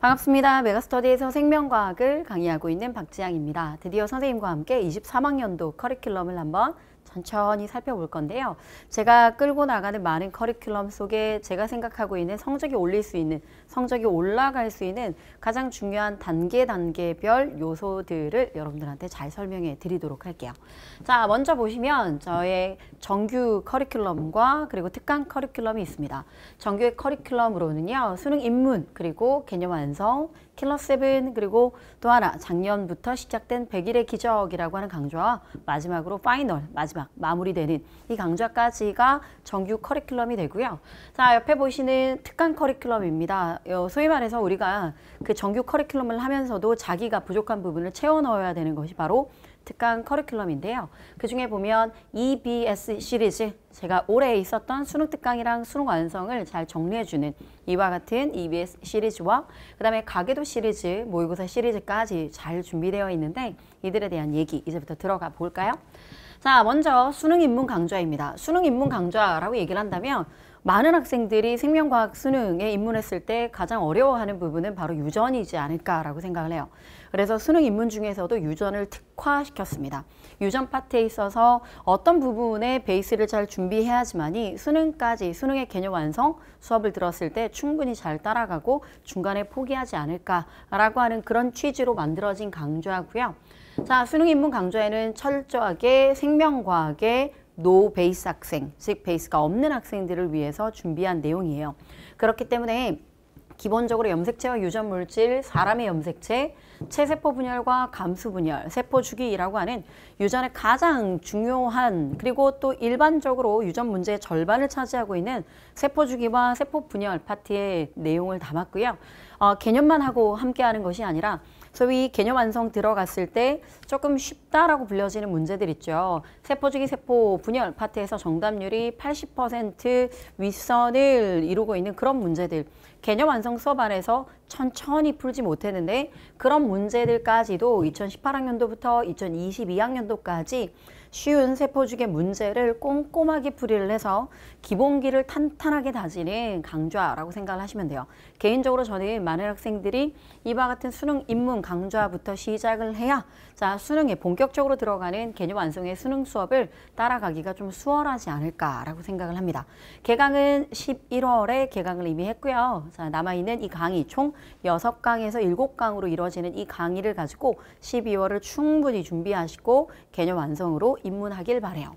반갑습니다. 메가스터디에서 생명과학을 강의하고 있는 박지향입니다. 드디어 선생님과 함께 23학년도 커리큘럼을 한번 천천히 살펴볼 건데요. 제가 끌고 나가는 많은 커리큘럼 속에 제가 생각하고 있는 성적이 올릴 수 있는, 성적이 올라갈 수 있는 가장 중요한 단계 단계별 요소들을 여러분들한테 잘 설명해 드리도록 할게요. 자, 먼저 보시면 저의 정규 커리큘럼과 그리고 특강 커리큘럼이 있습니다. 정규의 커리큘럼으로는요. 수능 입문, 그리고 개념 완성, 킬러 세븐 그리고 또 하나 작년부터 시작된 백일의 기적이라고 하는 강좌와 마지막으로 파이널 마지막 마무리되는 이 강좌까지가 정규 커리큘럼이 되고요. 자 옆에 보시는 특강 커리큘럼입니다. 어, 소위 말해서 우리가 그 정규 커리큘럼을 하면서도 자기가 부족한 부분을 채워 넣어야 되는 것이 바로 특강 커리큘럼인데요. 그중에 보면 EBS 시리즈, 제가 올해 있었던 수능 특강이랑 수능 완성을 잘 정리해주는 이와 같은 EBS 시리즈와 그 다음에 가계도 시리즈, 모의고사 시리즈까지 잘 준비되어 있는데 이들에 대한 얘기 이제부터 들어가 볼까요? 자, 먼저 수능 입문 강좌입니다. 수능 입문 강좌라고 얘기를 한다면 많은 학생들이 생명과학 수능에 입문했을 때 가장 어려워하는 부분은 바로 유전이지 않을까라고 생각을 해요. 그래서 수능 입문 중에서도 유전을 특화시켰습니다. 유전 파트에 있어서 어떤 부분에 베이스를 잘 준비해야지만이 수능까지 수능의 개념 완성 수업을 들었을 때 충분히 잘 따라가고 중간에 포기하지 않을까라고 하는 그런 취지로 만들어진 강좌고요. 자, 수능 입문 강좌에는 철저하게 생명과학의 노 베이스 학생, 즉 베이스가 없는 학생들을 위해서 준비한 내용이에요. 그렇기 때문에 기본적으로 염색체와 유전 물질, 사람의 염색체, 체세포 분열과 감수 분열, 세포 주기라고 하는 유전의 가장 중요한 그리고 또 일반적으로 유전 문제의 절반을 차지하고 있는 세포 주기와 세포 분열 파트의 내용을 담았고요. 어, 개념만 하고 함께하는 것이 아니라 소위 개념 완성 들어갔을 때 조금 쉽다라고 불려지는 문제들 있죠. 세포주기 세포 분열 파트에서 정답률이 80% 윗선을 이루고 있는 그런 문제들. 개념 완성 수업 안에서 천천히 풀지 못했는데 그런 문제들까지도 2018학년도부터 2022학년도까지 쉬운 세포죽의 문제를 꼼꼼하게 풀이를 해서 기본기를 탄탄하게 다지는 강좌라고 생각을 하시면 돼요. 개인적으로 저는 많은 학생들이 이와 같은 수능 입문 강좌부터 시작을 해야 자 수능에 본격적으로 들어가는 개념 완성의 수능 수업을 따라가기가 좀 수월하지 않을까라고 생각을 합니다. 개강은 11월에 개강을 이미 했고요. 자 남아있는 이 강의 총 6강에서 7강으로 이루어지는 이 강의를 가지고 12월을 충분히 준비하시고 개념 완성으로 입문하길 바래요.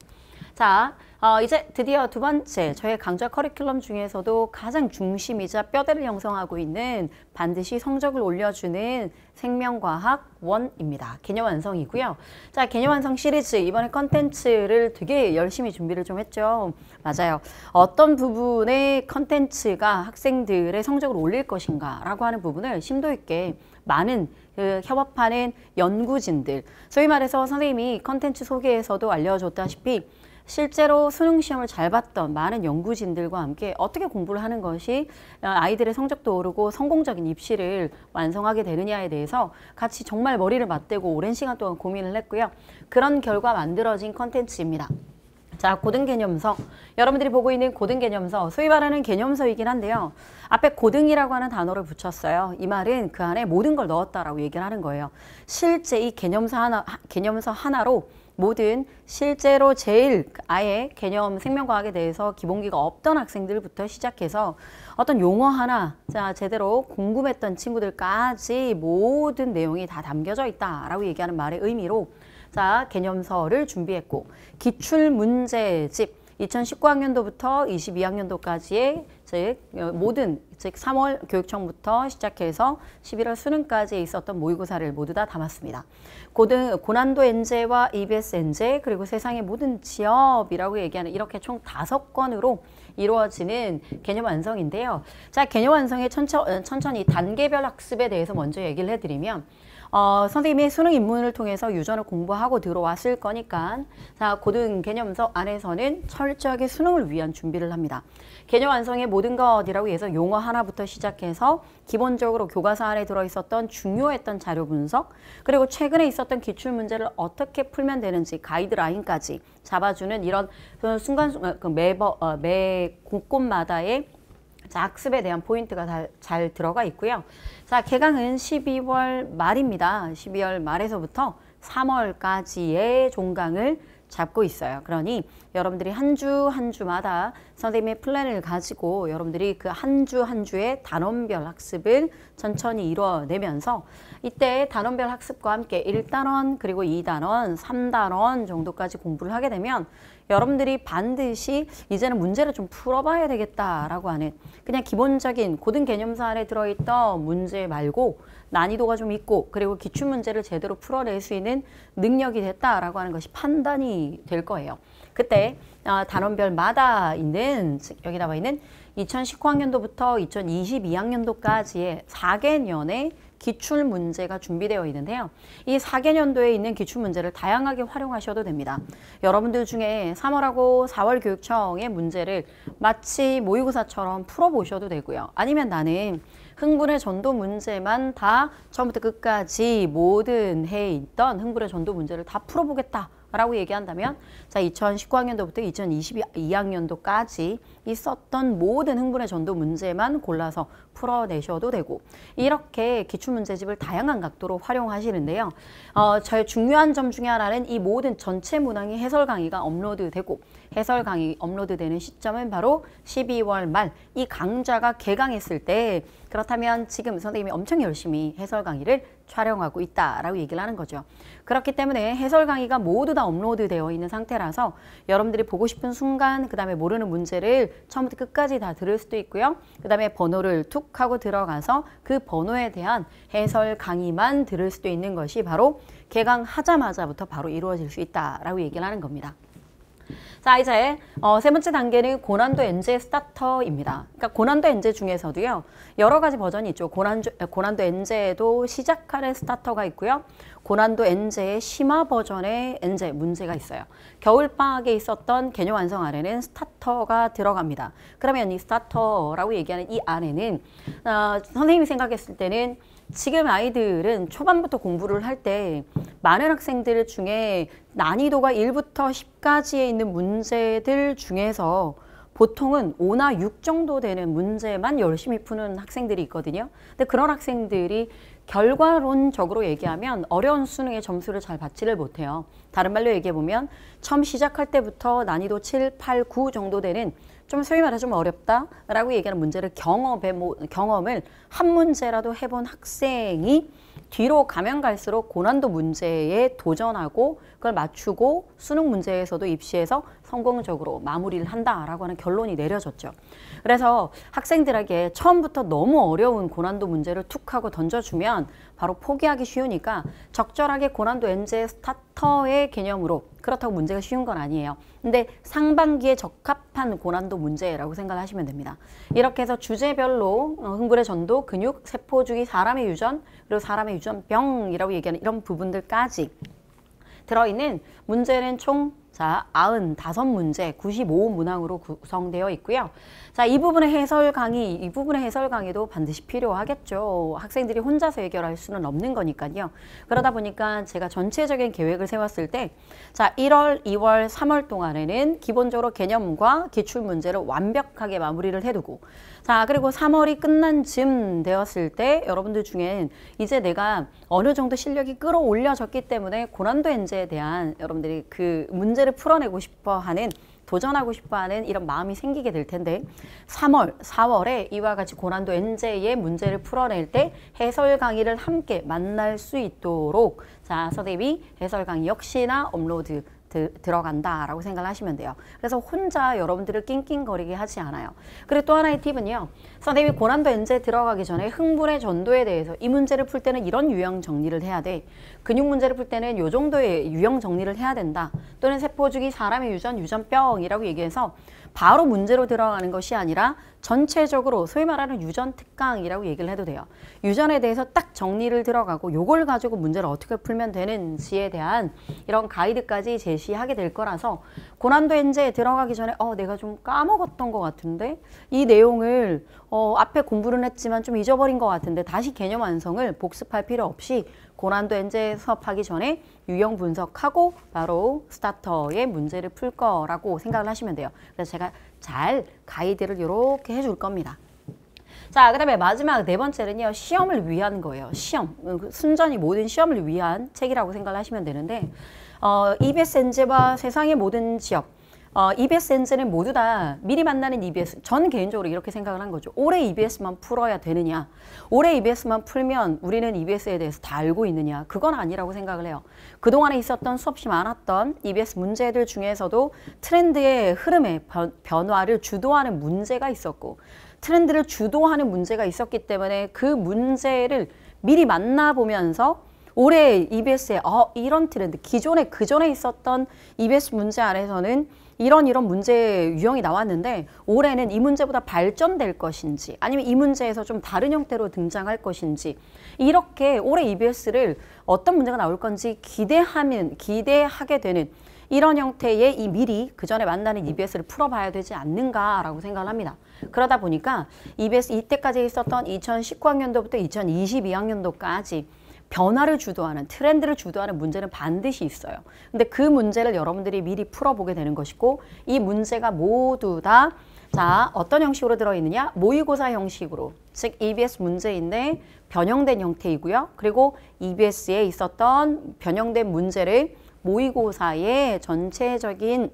자, 어, 이제 드디어 두 번째 저의 강좌 커리큘럼 중에서도 가장 중심이자 뼈대를 형성하고 있는 반드시 성적을 올려주는 생명과학 원입니다 개념 완성이고요. 자, 개념 완성 시리즈 이번에 컨텐츠를 되게 열심히 준비를 좀 했죠. 맞아요. 어떤 부분의 컨텐츠가 학생들의 성적을 올릴 것인가라고 하는 부분을 심도 있게 많은 그 협업하는 연구진들, 소위 말해서 선생님이 컨텐츠 소개에서도 알려줬다시피 실제로 수능 시험을 잘 봤던 많은 연구진들과 함께 어떻게 공부를 하는 것이 어, 아이들의 성적도 오르고 성공적인 입시를 완성하게 되느냐에 대해서 같이 정말 머리를 맞대고 오랜 시간 동안 고민을 했고요. 그런 결과 만들어진 컨텐츠입니다. 자, 고등 개념서. 여러분들이 보고 있는 고등 개념서, 소위 말하는 개념서이긴 한데요. 앞에 고등이라고 하는 단어를 붙였어요. 이 말은 그 안에 모든 걸 넣었다라고 얘기를 하는 거예요. 실제 이 개념서 하나 개념서 하나로 모든 실제로 제일 아예 개념 생명과학에 대해서 기본기가 없던 학생들부터 시작해서 어떤 용어 하나 자 제대로 궁금했던 친구들까지 모든 내용이 다 담겨져 있다라고 얘기하는 말의 의미로 자 개념서를 준비했고 기출 문제집 2019학년도부터 22학년도까지의 즉 어, 모든 즉 3월 교육청부터 시작해서 11월 수능까지 있었던 모의고사를 모두 다 담았습니다. 고등 고난도 엔제와 EBS 엔제 그리고 세상의 모든 지업이라고 얘기하는 이렇게 총 다섯 건으로 이루어지는 개념 완성인데요. 자 개념 완성의 천천, 어, 천천히 단계별 학습에 대해서 먼저 얘기를 해드리면 어, 선생님이 수능 입문을 통해서 유전을 공부하고 들어왔을 거니까 자 고등 개념서 안에서는 철저하게 수능을 위한 준비를 합니다. 개념 완성의 모든 것이라고 해서 용어 하나부터 시작해서 기본적으로 교과서 안에 들어있었던 중요했던 자료 분석 그리고 최근에 있었던 기출 문제를 어떻게 풀면 되는지 가이드라인까지 잡아주는 이런 순간 순간 그 매번 어, 매 곳곳마다의 자, 학습에 대한 포인트가 다, 잘 들어가 있고요. 자, 개강은 12월 말입니다. 12월 말에서부터 3월까지의 종강을 잡고 있어요. 그러니 여러분들이 한 주한 한 주마다 선생님의 플랜을 가지고 여러분들이 그 한 주한 한 주의 단원별 학습을 천천히 이뤄내면서 이때 단원별 학습과 함께 1단원 그리고 2단원, 3단원 정도까지 공부를 하게 되면 여러분들이 반드시 이제는 문제를 좀 풀어봐야 되겠다라고 하는 그냥 기본적인 고등 개념서 안에 들어있던 문제 말고 난이도가 좀 있고 그리고 기출 문제를 제대로 풀어낼 수 있는 능력이 됐다라고 하는 것이 판단이 될 거예요. 그때 어, 단원별마다 있는 즉 여기 나와 있는 2019학년도부터 2022학년도까지의 4개년의 기출 문제가 준비되어 있는데요. 이 4개년도에 있는 기출 문제를 다양하게 활용하셔도 됩니다. 여러분들 중에 3월하고 4월 교육청의 문제를 마치 모의고사처럼 풀어보셔도 되고요. 아니면 나는 흥분의 전도 문제만 다 처음부터 끝까지 모든 해에 있던 흥분의 전도 문제를 다 풀어보겠다. 라고 얘기한다면 자 2019학년도부터 2022학년도까지 있었던 모든 흥분의 전도 문제만 골라서 풀어내셔도 되고 이렇게 기출문제집을 다양한 각도로 활용하시는데요. 어, 저의 중요한 점 중에 하나는 이 모든 전체 문항이 해설 강의가 업로드되고 해설 강의 업로드되는 시점은 바로 12월 말 이 강좌가 개강했을 때 그렇다면 지금 선생님이 엄청 열심히 해설 강의를 촬영하고 있다라고 얘기를 하는 거죠. 그렇기 때문에 해설 강의가 모두 다 업로드 되어 있는 상태라서 여러분들이 보고 싶은 순간 그 다음에 모르는 문제를 처음부터 끝까지 다 들을 수도 있고요. 그 다음에 번호를 툭 하고 들어가서 그 번호에 대한 해설 강의만 들을 수도 있는 것이 바로 개강하자마자부터 바로 이루어질 수 있다라고 얘기를 하는 겁니다. 자 이제 어, 세 번째 단계는 고난도 엔제 스타터입니다. 그러니까 고난도 엔제 중에서도요 여러 가지 버전이 있죠. 고난 고난도 엔제에도 시작하는 스타터가 있고요. 고난도 엔제의 심화 버전의 엔제 문제가 있어요. 겨울 방학에 있었던 개념 완성 안에는 스타터가 들어갑니다. 그러면 이 스타터라고 얘기하는 이 안에는 어, 선생님이 생각했을 때는 지금 아이들은 초반부터 공부를 할 때 많은 학생들 중에 난이도가 1부터 10까지에 있는 문제들 중에서 보통은 5나 6 정도 되는 문제만 열심히 푸는 학생들이 있거든요. 근데 그런 학생들이 결과론적으로 얘기하면 어려운 수능의 점수를 잘 받지를 못해요. 다른 말로 얘기해보면 처음 시작할 때부터 난이도 7, 8, 9 정도 되는 좀 소위 말해 좀 어렵다라고 얘기하는 문제를 경험의 뭐, 경험을 한 문제라도 해본 학생이 뒤로 가면 갈수록 고난도 문제에 도전하고 그걸 맞추고 수능 문제에서도 입시에서 성공적으로 마무리를 한다라고 하는 결론이 내려졌죠. 그래서 학생들에게 처음부터 너무 어려운 고난도 문제를 툭 하고 던져주면 바로 포기하기 쉬우니까 적절하게 고난도 엔제 스타터의 개념으로 그렇다고 문제가 쉬운 건 아니에요. 근데 상반기에 적합한 고난도 문제라고 생각하시면 됩니다. 이렇게 해서 주제별로 어, 흥분의 전도, 근육, 세포주기, 사람의 유전, 그리고 사람의 유전병이라고 얘기하는 이런 부분들까지 들어있는 문제는 총 자, 95문제, 95문항으로 구성되어 있고요. 자, 이 부분의 해설 강의, 이 부분의 해설 강의도 반드시 필요하겠죠. 학생들이 혼자서 해결할 수는 없는 거니까요. 그러다 보니까 제가 전체적인 계획을 세웠을 때, 자, 1월, 2월, 3월 동안에는 기본적으로 개념과 기출 문제를 완벽하게 마무리를 해두고, 자, 그리고 3월이 끝난 즈음 되었을 때 여러분들 중엔 이제 내가 어느 정도 실력이 끌어올려졌기 때문에 고난도 엔제에 대한 여러분들이 그 문제 문제를 풀어내고 싶어 하는 도전하고 싶어 하는 이런 마음이 생기게 될 텐데 3월, 4월에 이와 같이 고난도 엔제의 문제를 풀어낼 때 해설 강의를 함께 만날 수 있도록 자, 서대비 해설 강의 역시나 업로드 드, 들어간다라고 생각 하시면 돼요. 그래서 혼자 여러분들을 낑낑거리게 하지 않아요. 그리고 또 하나의 팁은요. 선생님이 고난도 연재 들어가기 전에 흥분의 전도에 대해서 이 문제를 풀 때는 이런 유형 정리를 해야 돼. 근육 문제를 풀 때는 요 정도의 유형 정리를 해야 된다. 또는 세포 주기 사람의 유전 유전병이라고 얘기해서 바로 문제로 들어가는 것이 아니라 전체적으로 소위 말하는 유전 특강이라고 얘기를 해도 돼요. 유전에 대해서 딱 정리를 들어가고 요걸 가지고 문제를 어떻게 풀면 되는지에 대한 이런 가이드까지 제시하게 될 거라서 고난도 엔제에 들어가기 전에 어 내가 좀 까먹었던 것 같은데 이 내용을 어 앞에 공부는 했지만 좀 잊어버린 것 같은데 다시 개념 완성을 복습할 필요 없이 고난도 엔제 수업하기 전에 유형 분석하고 바로 스타터의 문제를 풀 거라고 생각을 하시면 돼요. 그래서 제가 잘 가이드를 이렇게 해줄 겁니다. 자, 그 다음에 마지막 네 번째는요. 시험을 위한 거예요. 시험. 음, 그 순전히 모든 시험을 위한 책이라고 생각을 하시면 되는데 어, EBS 엔제와 세상의 모든 지역 어, EBS 엔젤은 모두 다 미리 만나는 EBS 전 개인적으로 이렇게 생각을 한 거죠. 올해 EBS만 풀어야 되느냐 올해 EBS만 풀면 우리는 EBS에 대해서 다 알고 있느냐 그건 아니라고 생각을 해요. 그동안에 있었던 수없이 많았던 EBS 문제들 중에서도 트렌드의 흐름에 변, 변화를 주도하는 문제가 있었고 트렌드를 주도하는 문제가 있었기 때문에 그 문제를 미리 만나보면서 올해 EBS에 어, 이런 트렌드, 기존에 그 전에 있었던 EBS 문제 안에서는 이런 이런 문제 유형이 나왔는데 올해는 이 문제보다 발전될 것인지 아니면 이 문제에서 좀 다른 형태로 등장할 것인지 이렇게 올해 EBS를 어떤 문제가 나올 건지 기대하면 기대하게 되는 이런 형태의 이 미리 그 전에 만나는 EBS를 풀어봐야 되지 않는가라고 생각을 합니다. 그러다 보니까 EBS 이때까지 있었던 2019학년도부터 2022학년도까지 변화를 주도하는 트렌드를 주도하는 문제는 반드시 있어요. 근데 그 문제를 여러분들이 미리 풀어보게 되는 것이고 이 문제가 모두 다 자, 어떤 형식으로 들어있느냐? 모의고사 형식으로. 즉, EBS 문제인데 변형된 형태이고요. 그리고 EBS에 있었던 변형된 문제를 모의고사의 전체적인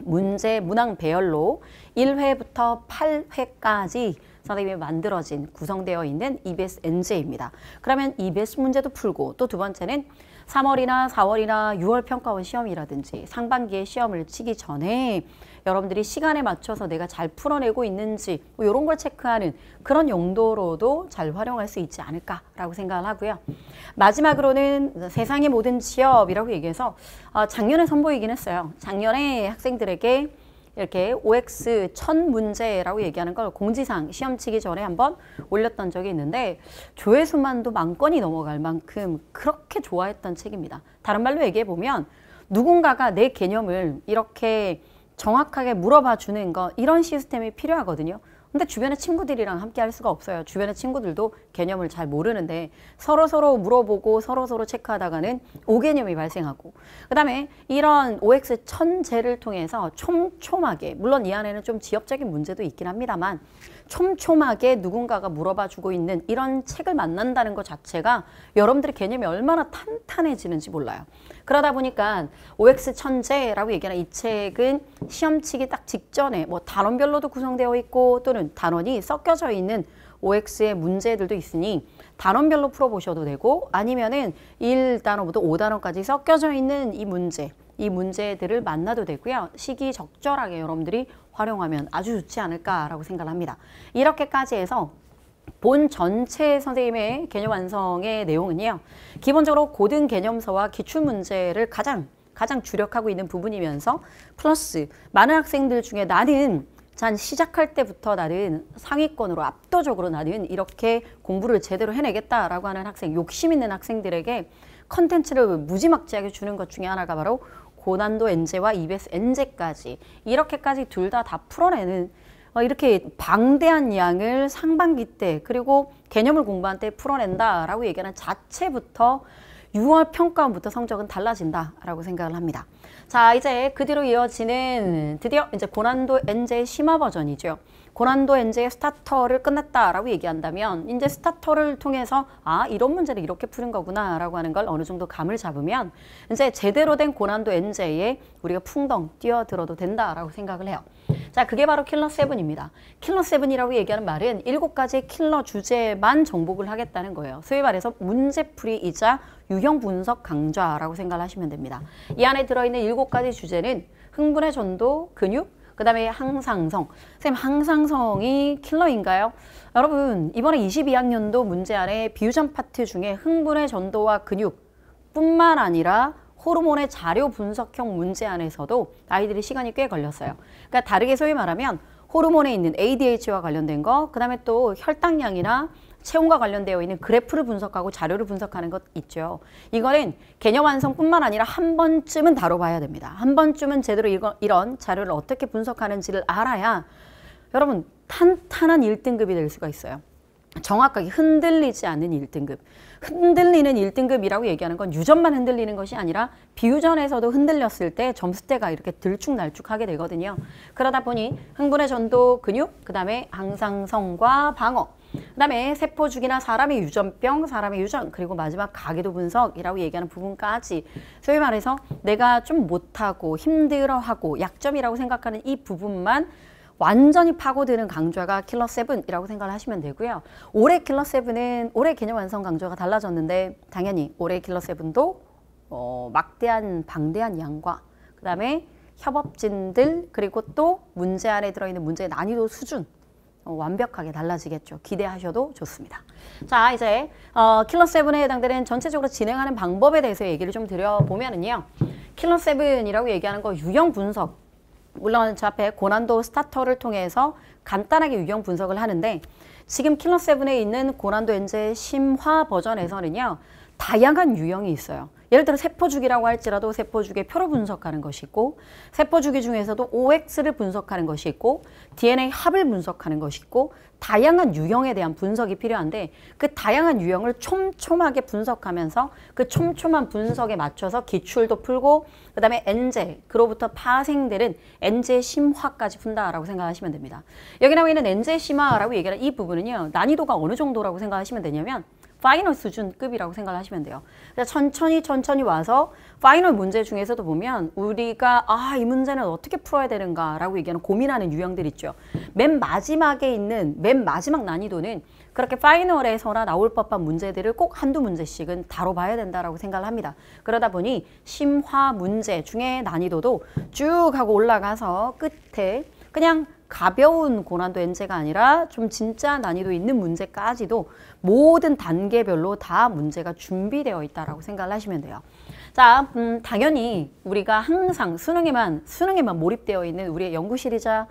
문제 문항 배열로 1회부터 8회까지 선생님이 만들어진 구성되어 있는 EBS NJ입니다. 그러면 EBS 문제도 풀고 또 두 번째는 3월이나 4월이나 6월 평가원 시험이라든지 상반기에 시험을 치기 전에 여러분들이 시간에 맞춰서 내가 잘 풀어내고 있는지 뭐 이런 걸 체크하는 그런 용도로도 잘 활용할 수 있지 않을까라고 생각을 하고요. 마지막으로는 세상의 모든 취업이라고 얘기해서 아, 작년에 선보이긴 했어요. 작년에 학생들에게 이렇게 OX 천 문제라고 얘기하는 걸공지상 시험 치기 전에 한번 올렸던 적이 있는데 조회수만도 만 건이 넘어갈 만큼 그렇게 좋아했던 책입니다. 다른 말로 얘기해 보면 누군가가 내 개념을 이렇게 정확하게 물어봐 주는 거 이런 시스템이 필요하거든요. 근데 주변의 친구들이랑 함께 할 수가 없어요. 주변의 친구들도 개념을 잘 모르는데 서로 서로 물어보고 서로 서로 체크하다가는 오개념이 발생하고 그다음에 이런 OX 천재를 통해서 촘촘하게 물론 이 안에는 좀지역적인 문제도 있긴 합니다만 촘촘하게 누군가가 물어봐 주고 있는 이런 책을 만난다는 것 자체가 여러분들의 개념이 얼마나 탄탄해지는지 몰라요. 그러다 보니까 OX 천재라고 얘기하는 이 책은 시험치기 딱 직전에 뭐 단원별로도 구성되어 있고 또는 단원, 단원이 섞여져 있는 OX의 문제들도 있으니 단원별로 풀어보셔도 되고 아니면은 1단원부터 5단원까지 섞여져 있는 이 문제 이 문제들을 만나도 되고요. 시기 적절하게 여러분들이 활용하면 아주 좋지 않을까라고 생각합니다. 이렇게까지 해서 본 전체 선생님의 개념 완성의 내용은요. 기본적으로 고등 개념서와 기출 문제를 가장 가장 주력하고 있는 부분이면서 플러스 많은 학생들 중에 나는 한 시작할 때부터 나는 상위권으로 압도적으로 나는 이렇게 공부를 제대로 해내겠다라고 하는 학생, 욕심 있는 학생들에게 컨텐츠를 무지막지하게 주는 것 중에 하나가 바로 고난도 엔제와 EBS 엔제까지 이렇게까지 둘 다다 다 풀어내는 어, 이렇게 방대한 양을 상반기 때 그리고 개념을 공부한 때 풀어낸다라고 얘기하는 자체부터 6월 평가부터 성적은 달라진다라고 생각을 합니다. 자, 이제 그 뒤로 이어지는 드디어 이제 고난도 엔제 의 심화 버전이죠. 고난도 엔제의 스타터를 끝냈다라고 얘기한다면 이제 스타터를 통해서 아 이런 문제를 이렇게 푸는 거구나라고 하는 걸 어느 정도 감을 잡으면 이제 제대로 된 고난도 엔제에 우리가 풍덩 뛰어들어도 된다라고 생각을 해요. 자 그게 바로 킬러 세븐입니다. 킬러 세븐이라고 얘기하는 말은 일곱 가지 킬러 주제만 정복을 하겠다는 거예요. 소위 말해서 문제풀이이자 유형 분석 강좌라고 생각하시면 됩니다. 이 안에 들어있는 일곱 가지 주제는 흥분의 전도, 근육, 그 다음에 항상성. 선생님 항상성이 킬러인가요? 여러분, 이번에 22학년도 문제 안에 비유전 파트 중에 흥분의 전도와 근육 뿐만 아니라 호르몬의 자료 분석형 문제 안에서도 아이들이 시간이 꽤 걸렸어요. 그러니까 다르게 소위 말하면 호르몬에 있는 ADH와 관련된 거, 그 다음에 또 혈당량이나 체온과 관련되어 있는 그래프를 분석하고 자료를 분석하는 것 있죠. 이거는 개념 완성뿐만 아니라 한 번쯤은 다뤄봐야 됩니다. 한 번쯤은 제대로 이거, 이런 자료를 어떻게 분석하는지를 알아야 여러분 탄탄한 1등급이 될 수가 있어요. 정확하게 흔들리지 않는 1등급. 흔들리는 1등급이라고 얘기하는 건 유전만 흔들리는 것이 아니라 비유전에서도 흔들렸을 때 점수대가 이렇게 들쭉날쭉하게 되거든요. 그러다 보니 흥분의 전도 근육, 그 다음에 항상성과 방어, 그다음에 세포 주기나 사람의 유전병, 사람의 유전, 그리고 마지막 가계도 분석이라고 얘기하는 부분까지 소위 말해서 내가 좀 못하고 힘들어하고 약점이라고 생각하는 이 부분만 완전히 파고드는 강좌가 킬러 세븐이라고 생각을 하시면 되고요. 올해 킬러 세븐은 올해 개념 완성 강좌가 달라졌는데 당연히 올해 킬러 세븐도 어, 막대한 방대한 양과 그다음에 협업진들 그리고 또 문제 안에 들어있는 문제의 난이도 수준 어, 완벽하게 달라지겠죠. 기대하셔도 좋습니다. 자 이제 어, 킬러7에 해당되는 전체적으로 진행하는 방법에 대해서 얘기를 좀드려보면요 킬러7이라고 얘기하는 거 유형 분석 물론 저 앞에 고난도 스타터를 통해서 간단하게 유형 분석을 하는데 지금 킬러7에 있는 고난도 엔젤 심화 버전에서는요. 다양한 유형이 있어요. 예를 들어 세포주기라고 할지라도 세포주기의 표로 분석하는 것이 있고 세포주기 중에서도 OX를 분석하는 것이 있고 DNA 합을 분석하는 것이 있고 다양한 유형에 대한 분석이 필요한데 그 다양한 유형을 촘촘하게 분석하면서 그 촘촘한 분석에 맞춰서 기출도 풀고 그다음에 엔제 그로부터 파생되는 엔제 심화까지 푼다라고 생각하시면 됩니다. 여기 나와 있는 엔제 심화라고 얘기하는 이 부분은요 난이도가 어느 정도라고 생각하시면 되냐면 파이널 수준급이라고 생각하시면 돼요. 그래서 그러니까 천천히 천천히 와서 파이널 문제 중에서도 보면 우리가 아 이 문제는 어떻게 풀어야 되는가라고 얘기하는 고민하는 유형들 있죠. 맨 마지막에 있는 맨 마지막 난이도는 그렇게 파이널에서나 나올 법한 문제들을 꼭 한두 문제씩은 다뤄봐야 된다라고 생각을 합니다. 그러다 보니 심화 문제 중에 난이도도 쭉 하고 올라가서 끝에 그냥 가벼운 고난도 엔제가 아니라 좀 진짜 난이도 있는 문제까지도 모든 단계별로 다 문제가 준비되어 있다라고 생각을 하시면 돼요. 자, 음, 당연히 우리가 항상 수능에만 수능에만 몰입되어 있는 우리의 연구 실이자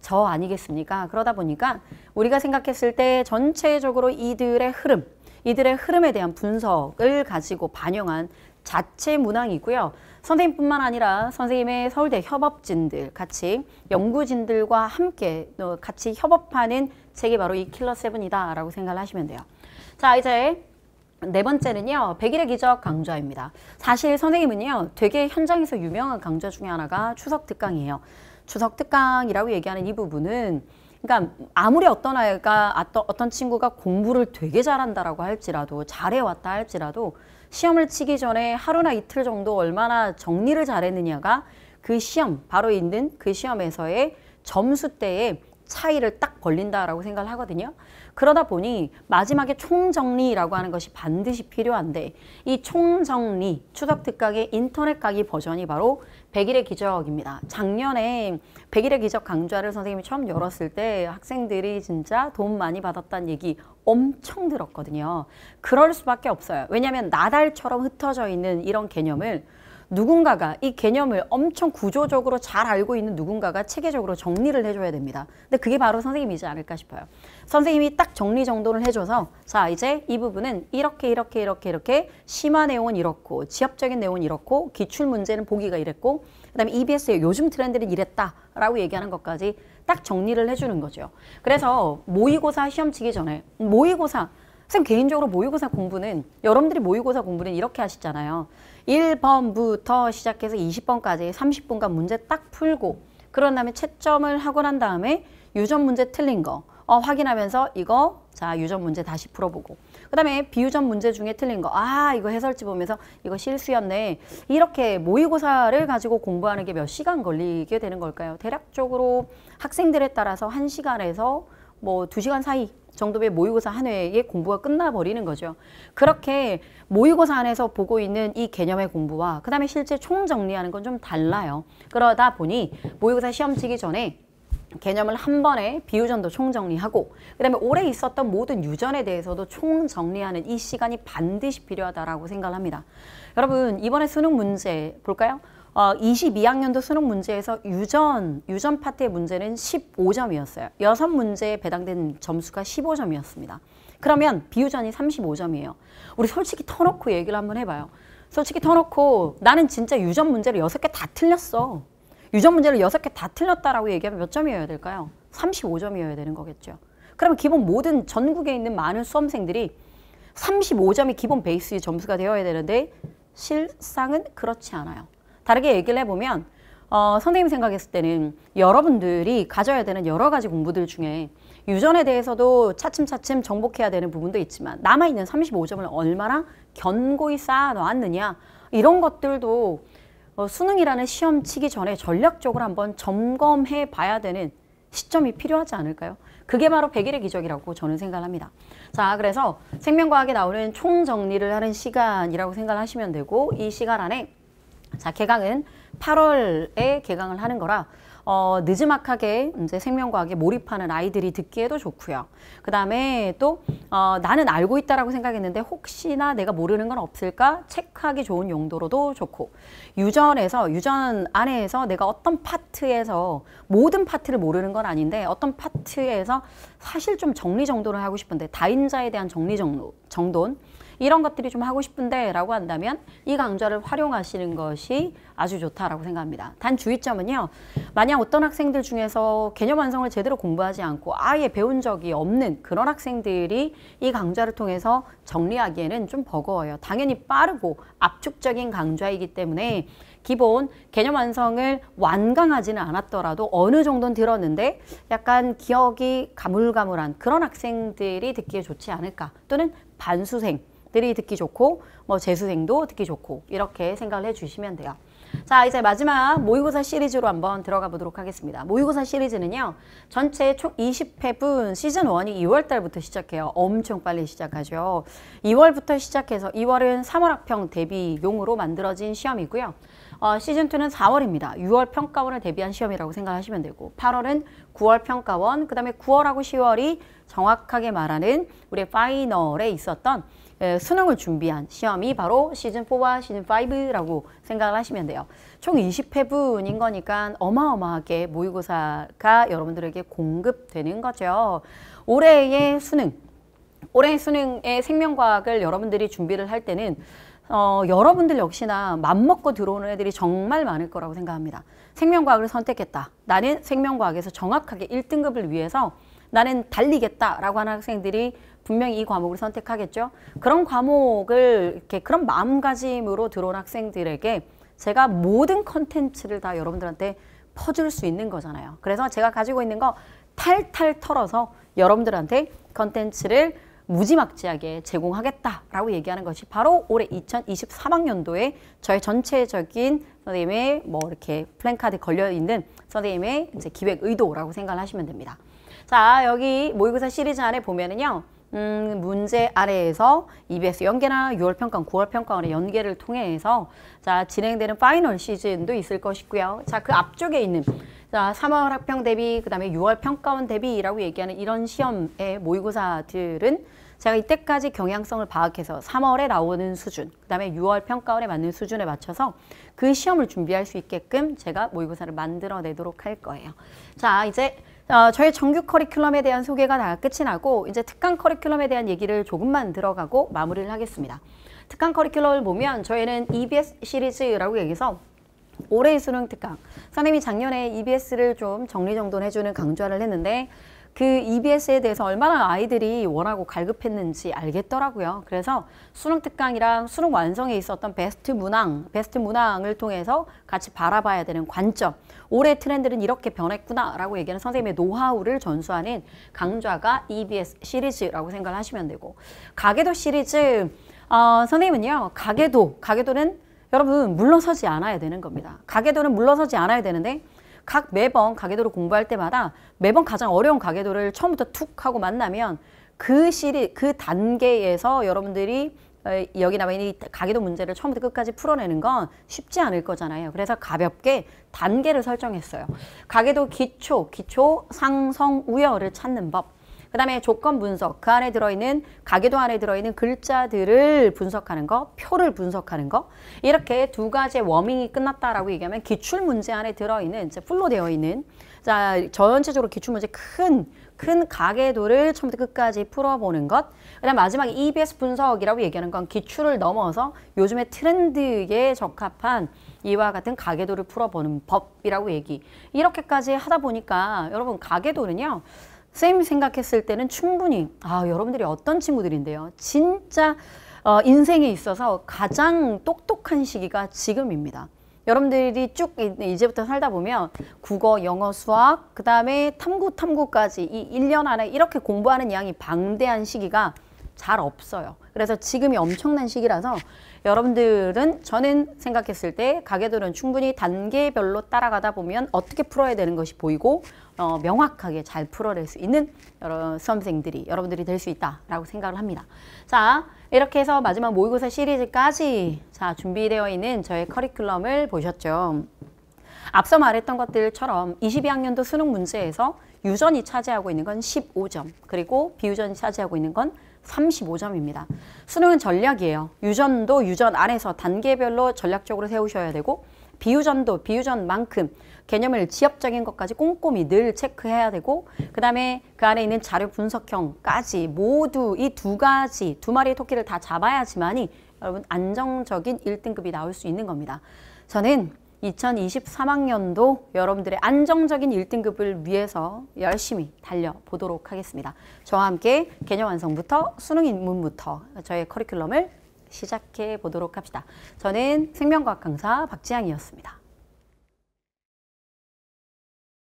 저 아니겠습니까? 그러다 보니까 우리가 생각했을 때 전체적으로 이들의 흐름, 이들의 흐름에 대한 분석을 가지고 반영한 자체 문항이고요. 선생님뿐만 아니라 선생님의 서울대 협업진들 같이 연구진들과 함께 어, 같이 협업하는 책이 바로 이 킬러 세븐이다라고 생각을 하시면 돼요. 자 이제 네 번째는요. 백일의 기적 강좌입니다. 사실 선생님은요. 되게 현장에서 유명한 강좌 중에 하나가 추석 특강이에요. 추석 특강이라고 얘기하는 이 부분은 그러니까 아무리 어떤 아이가 어떤 친구가 공부를 되게 잘한다라고 할지라도 잘해왔다 할지라도 시험을 치기 전에 하루나 이틀 정도 얼마나 정리를 잘했느냐가 그 시험 바로 있는 그 시험에서의 점수 대의 차이를 딱 벌린다라고 생각을 하거든요. 그러다 보니 마지막에 총정리라고 하는 것이 반드시 필요한데 이 총정리 추석특강의 인터넷 강의 버전이 바로 100일의 기적입니다. 작년에 100일의 기적 강좌를 선생님이 처음 열었을 때 학생들이 진짜 돈 많이 받았다는 얘기 엄청 들었거든요. 그럴 수밖에 없어요. 왜냐하면 나달처럼 흩어져 있는 이런 개념을 누군가가 이 개념을 엄청 구조적으로 잘 알고 있는 누군가가 체계적으로 정리를 해줘야 됩니다. 근데 그게 바로 선생님이지 않을까 싶어요. 선생님이 딱 정리 정도를 해줘서 자 이제 이 부분은 이렇게 이렇게 이렇게 이렇게 심화 내용은 이렇고 지엽적인 내용은 이렇고 기출 문제는 보기가 이랬고 그다음에 EBS의 요즘 트렌드는 이랬다라고 얘기하는 것까지 딱 정리를 해주는 거죠. 그래서 모의고사 시험 치기 전에 모의고사 선생님 개인적으로 모의고사 공부는 여러분들이 모의고사 공부는 이렇게 하시잖아요. 1번부터 시작해서 20번까지 30분간 문제 딱 풀고 그런 다음에 채점을 하고 난 다음에 유전 문제 틀린 거 어, 확인하면서 이거 자 유전 문제 다시 풀어보고 그 다음에 비유전 문제 중에 틀린 거 아 이거 해설지 보면서 이거 실수였네 이렇게 모의고사를 가지고 공부하는 게 몇 시간 걸리게 되는 걸까요? 대략적으로 학생들에 따라서 한시간에서뭐 두시간 사이 정도의 모의고사 한회의 공부가 끝나버리는 거죠. 그렇게 모의고사 안에서 보고 있는 이 개념의 공부와 그 다음에 실제 총정리하는 건 좀 달라요. 그러다 보니 모의고사 시험 치기 전에 개념을 한 번에 비유전도 총정리하고 그 다음에 올해 있었던 모든 유전에 대해서도 총정리하는 이 시간이 반드시 필요하다라고 생각을 합니다. 여러분 이번에 수능 문제 볼까요? 어, 22학년도 수능 문제에서 유전, 유전 파트의 문제는 15점이었어요. 여섯 문제에 배당된 점수가 15점이었습니다. 그러면 비유전이 35점이에요. 우리 솔직히 터놓고 얘기를 한번 해봐요. 솔직히 터놓고 나는 진짜 유전 문제를 여섯 개 다 틀렸어. 유전 문제를 여섯 개 다 틀렸다라고 얘기하면 몇 점이어야 될까요? 35점이어야 되는 거겠죠. 그러면 기본 모든 전국에 있는 많은 수험생들이 35점이 기본 베이스 점수가 되어야 되는데 실상은 그렇지 않아요. 다르게 얘기를 해보면 어, 선생님 생각했을 때는 여러분들이 가져야 되는 여러 가지 공부들 중에 유전에 대해서도 차츰차츰 정복해야 되는 부분도 있지만 남아있는 35점을 얼마나 견고히 쌓아놨느냐 이런 것들도 어, 수능이라는 시험 치기 전에 전략적으로 한번 점검해 봐야 되는 시점이 필요하지 않을까요? 그게 바로 100일의 기적이라고 저는 생각합니다. 자, 그래서 생명과학에 나오는 총정리를 하는 시간이라고 생각하시면 되고 이 시간 안에 자, 개강은 8월에 개강을 하는 거라 어, 느지막하게 이제 생명과학에 몰입하는 아이들이 듣기에도 좋고요. 그 다음에 또 어, 나는 알고 있다라고 생각했는데 혹시나 내가 모르는 건 없을까 체크하기 좋은 용도로도 좋고 유전에서 유전 안에서 내가 어떤 파트에서 모든 파트를 모르는 건 아닌데 어떤 파트에서 사실 좀정리정도을 하고 싶은데 다인자에 대한 정리정돈 도정 이런 것들이 좀 하고 싶은데 라고 한다면 이 강좌를 활용하시는 것이 아주 좋다라고 생각합니다. 단 주의점은요. 만약 어떤 학생들 중에서 개념 완성을 제대로 공부하지 않고 아예 배운 적이 없는 그런 학생들이 이 강좌를 통해서 정리하기에는 좀 버거워요. 당연히 빠르고 압축적인 강좌이기 때문에 기본 개념 완성을 완강하지는 않았더라도 어느 정도는 들었는데 약간 기억이 가물가물한 그런 학생들이 듣기에 좋지 않을까 또는 반수생 들이 듣기 좋고 뭐 재수생도 듣기 좋고 이렇게 생각을 해주시면 돼요. 자 이제 마지막 모의고사 시리즈로 한번 들어가 보도록 하겠습니다. 모의고사 시리즈는요. 전체 총 20회분 시즌1이 2월달부터 시작해요. 엄청 빨리 시작하죠. 2월부터 시작해서 2월은 3월 학평 대비용으로 만들어진 시험이고요. 어, 시즌2는 4월입니다. 6월 평가원을 대비한 시험이라고 생각하시면 되고 8월은 9월 평가원, 그 다음에 9월하고 10월이 정확하게 말하는 우리 파이널에 있었던 예, 수능을 준비한 시험이 바로 시즌4와 시즌5라고 생각을 하시면 돼요. 총 20회분인 거니까 어마어마하게 모의고사가 여러분들에게 공급되는 거죠. 올해의 수능, 올해 의 수능의 생명과학을 여러분들이 준비를 할 때는 어, 여러분들 역시나 맘먹고 들어오는 애들이 정말 많을 거라고 생각합니다. 생명과학을 선택했다. 나는 생명과학에서 정확하게 일등급을 위해서 나는 달리겠다라고 하는 학생들이 분명히 이 과목을 선택하겠죠. 그런 과목을 이렇게 그런 마음가짐으로 들어온 학생들에게 제가 모든 컨텐츠를 다 여러분들한테 퍼줄 수 있는 거잖아요. 그래서 제가 가지고 있는 거 탈탈 털어서 여러분들한테 컨텐츠를 무지막지하게 제공하겠다라고 얘기하는 것이 바로 올해 2023학년도에 저의 전체적인 선생님의 뭐 이렇게 플랜카드 걸려있는 선생님의 이제 기획 의도라고 생각을 하시면 됩니다. 자, 여기 모의고사 시리즈 안에 보면은요. 음, 문제 아래에서 EBS 연계나 6월 평가, 9월 평가원의 연계를 통해서 자 진행되는 파이널 시즌도 있을 것이고요. 자 그 앞쪽에 있는 자 3월 학평 대비, 그 다음에 6월 평가원 대비라고 얘기하는 이런 시험의 모의고사들은 제가 이때까지 경향성을 파악해서 3월에 나오는 수준, 그 다음에 6월 평가원에 맞는 수준에 맞춰서 그 시험을 준비할 수 있게끔 제가 모의고사를 만들어내도록 할 거예요. 자, 이제 어, 저희 정규 커리큘럼에 대한 소개가 다 끝이 나고 이제 특강 커리큘럼에 대한 얘기를 조금만 들어가고 마무리를 하겠습니다. 특강 커리큘럼을 보면 저희는 EBS 시리즈라고 얘기해서 올해 수능 특강 선생님이 작년에 EBS를 좀 정리정돈해주는 강좌를 했는데 그 EBS에 대해서 얼마나 아이들이 원하고 갈급했는지 알겠더라고요. 그래서 수능 특강이랑 수능 완성에 있었던 베스트 문항, 베스트 문항을 통해서 같이 바라봐야 되는 관점, 올해 트렌드는 이렇게 변했구나라고 얘기하는 선생님의 노하우를 전수하는 강좌가 EBS 시리즈라고 생각하시면 되고 가계도 시리즈 어, 선생님은요 가계도 가계도는 여러분 물러서지 않아야 되는 겁니다. 가계도는 물러서지 않아야 되는데 각 매번 가계도를 공부할 때마다 매번 가장 어려운 가계도를 처음부터 툭 하고 만나면 그 시리 그 단계에서 여러분들이 어, 여기 나와 있는 이 가계도 문제를 처음부터 끝까지 풀어내는 건 쉽지 않을 거잖아요. 그래서 가볍게 단계를 설정했어요. 가계도 기초, 기초, 상성, 우열을 찾는 법. 그 다음에 조건 분석, 그 안에 들어있는 가계도 안에 들어있는 글자들을 분석하는 거, 표를 분석하는 거 이렇게 두 가지의 워밍이 끝났다라고 얘기하면 기출문제 안에 들어있는 이제 풀로 되어 있는 자 전체적으로 기출문제 큰 큰 가계도를 처음부터 끝까지 풀어보는 것. 그다음 마지막에 EBS 분석이라고 얘기하는 건 기출을 넘어서 요즘의 트렌드에 적합한 이와 같은 가계도를 풀어보는 법이라고 얘기. 이렇게까지 하다 보니까 여러분 가계도는요. 선생님이 생각했을 때는 충분히 아 여러분들이 어떤 친구들인데요. 진짜 어, 인생에 있어서 가장 똑똑한 시기가 지금입니다. 여러분들이 쭉 이제부터 살다 보면 국어, 영어, 수학, 그 다음에 탐구, 탐구까지 이 1년 안에 이렇게 공부하는 양이 방대한 시기가 잘 없어요. 그래서 지금이 엄청난 시기라서 여러분들은 저는 생각했을 때 가계들은 충분히 단계별로 따라가다 보면 어떻게 풀어야 되는 것이 보이고 어, 명확하게 잘 풀어낼 수 있는 여러 수험생들이 여러분들이 될 수 있다라고 생각을 합니다. 자 이렇게 해서 마지막 모의고사 시리즈까지 자 준비되어 있는 저의 커리큘럼을 보셨죠. 앞서 말했던 것들처럼 22학년도 수능 문제에서 유전이 차지하고 있는 건 15점 그리고 비유전이 차지하고 있는 건 35점입니다. 수능은 전략이에요. 유전도 유전 안에서 단계별로 전략적으로 세우셔야 되고 비유전도 비유전만큼 개념을 지엽적인 것까지 꼼꼼히 늘 체크해야 되고 그 다음에 그 안에 있는 자료 분석형까지 모두 이 두 가지 두 마리의 토끼를 다 잡아야지만이 여러분 안정적인 1등급이 나올 수 있는 겁니다. 저는 2023학년도 여러분들의 안정적인 1등급을 위해서 열심히 달려보도록 하겠습니다. 저와 함께 개념 완성부터 수능 입문부터 저의 커리큘럼을 시작해 보도록 합시다. 저는 생명과학 강사 박지향이었습니다.